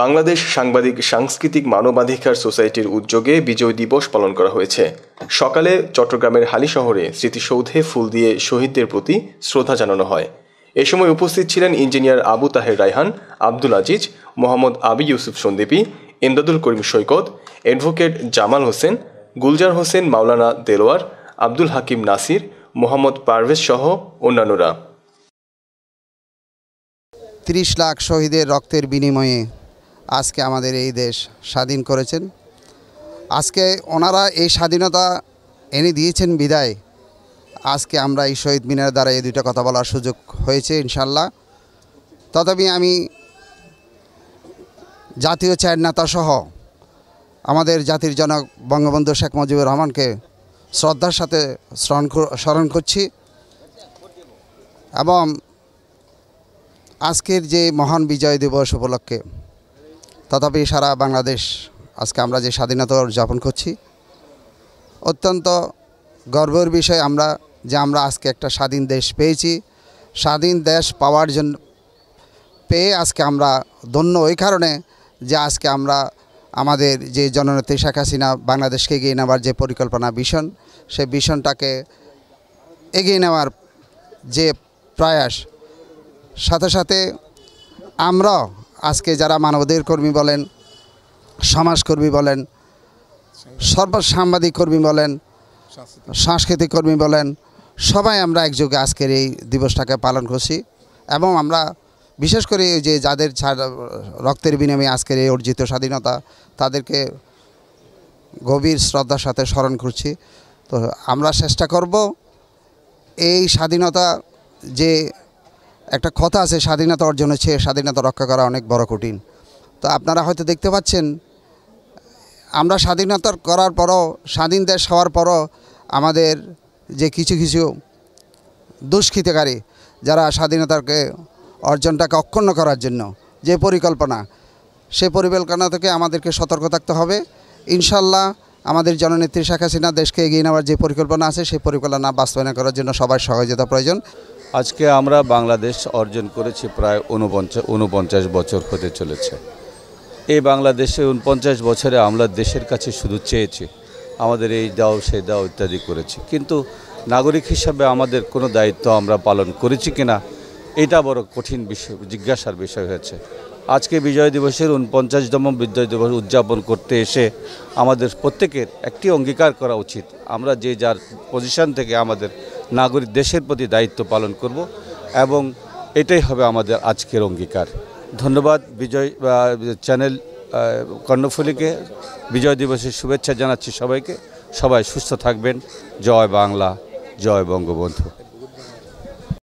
বাংলাদেশ সাংবাদিক সাংস্কৃতিক মানবাধিকার সোসাইটির উদ্যোগে বিজয় দিবস পালন করা হয়েছে সকালে চট্টগ্রামের হালি শহরে স্মৃতিসৌধে ফুল দিয়ে শহীদদের প্রতি শ্রদ্ধা জানানো হয় এ সময় উপস্থিত ছিলেন ইঞ্জিনিয়ার আবু তাহের রায়হান আব্দুল আজিজ মোহাম্মদ আবি ইউসুফ সন্দীপী ইন্দাদুল করিম সৈকত অ্যাডভোকেট জামাল হোসেন গুলজার হোসেন মাওলানা দেলোয়ার আব্দুল হাকিম নাসির মোহাম্মদ পারভেজ সহ অন্যান্যরা ত্রিশ লাখ শহীদের রক্তের বিনিময়ে আজকে আমাদের এই দেশ স্বাধীন করেছেন আজকে ওনারা এই স্বাধীনতা এনে দিয়েছেন বিদায় আজকে আমরা এই শহীদ মিনার দ্বারা এই দুইটা কথা বলার সুযোগ হয়েছে ইনশাল্লাহ তথাপি আমি জাতীয় চায়ের নেতাসহ আমাদের জাতির জনক বঙ্গবন্ধু শেখ মুজিবুর রহমানকে শ্রদ্ধার সাথে স্মরণ করছি এবং আজকের যে মহান বিজয় দিবস উপলক্ষে তথাপি সারা বাংলাদেশ আজকে আমরা যে স্বাধীনতা উদযাপন করছি অত্যন্ত গর্বের বিষয় আমরা যে আমরা আজকে একটা স্বাধীন দেশ পেয়েছি স্বাধীন দেশ পাওয়ার জন্য পেয়ে আজকে আমরা ধন্য ওই কারণে যে আজকে আমরা আমাদের যে জননেত্রী শেখ হাসিনা বাংলাদেশকে এগিয়ে নেওয়ার যে পরিকল্পনা ভীষণ সে ভীষণটাকে এগিয়ে নেওয়ার যে প্রয়াস সাথে সাথে আমরা আজকে যারা মানবাধিকার কর্মী বলেন সমাজকর্মী বলেন সর্বসাংবাদিক কর্মী বলেন সাংস্কৃতিক কর্মী বলেন সবাই আমরা একযোগে আজকের এই দিবসটাকে পালন করছি এবং আমরা বিশেষ করে যে যাদের রক্তের বিনিময়ে আজকের এই অর্জিত স্বাধীনতা তাদেরকে গভীর শ্রদ্ধার সাথে স্মরণ করছি তো আমরা চেষ্টা করব এই স্বাধীনতা যে একটা কথা আছে স্বাধীনতা অর্জন হচ্ছে স্বাধীনতা রক্ষা করা অনেক বড় কঠিন তো আপনারা হয়তো দেখতে পাচ্ছেন আমরা স্বাধীনতা করার পরও স্বাধীন দেশ হওয়ার পরও আমাদের যে কিছু কিছু দুষ্কৃতিকারী যারা স্বাধীনতাকে অর্জনটাকে অক্ষুণ্ণ করার জন্য যে পরিকল্পনা সে পরিকল্পনা থেকে আমাদেরকে সতর্ক থাকতে হবে ইনশাল্লাহ আমাদের জননেত্রী শেখ হাসিনা দেশকে এগিয়ে নেওয়ার যে পরিকল্পনা আছে সেই পরিকল্পনা বাস্তবায়ন করার জন্য সবার সহযোগিতা প্রয়োজন আজকে আমরা বাংলাদেশ অর্জন করেছি প্রায় উনপঞ্চাশ উনপঞ্চাশ বছর হতে চলেছে এই বাংলাদেশে উনপঞ্চাশ বছরে আমরা দেশের কাছে শুধু চেয়েছি আমাদের এই দাও সেই দাও ইত্যাদি করেছি কিন্তু নাগরিক হিসাবে আমাদের কোনো দায়িত্ব আমরা পালন করেছি কিনা এটা বড় কঠিন বিষয় জিজ্ঞাসার বিষয় হয়েছে আজকে বিজয় দিবসের উনপঞ্চাশতম বিজয় দিবস উদযাপন করতে এসে আমাদের প্রত্যেকের একটি অঙ্গীকার করা উচিত আমরা যে যার পজিশন থেকে আমাদের নাগরিক দেশের প্রতি দায়িত্ব পালন করব এবং এটাই হবে আমাদের আজকের অঙ্গীকার ধন্যবাদ বিজয় চ্যানেল কর্ণফুলিকে বিজয় দিবসের শুভেচ্ছা জানাচ্ছি সবাইকে সবাই সুস্থ থাকবেন জয় বাংলা জয় বঙ্গবন্ধু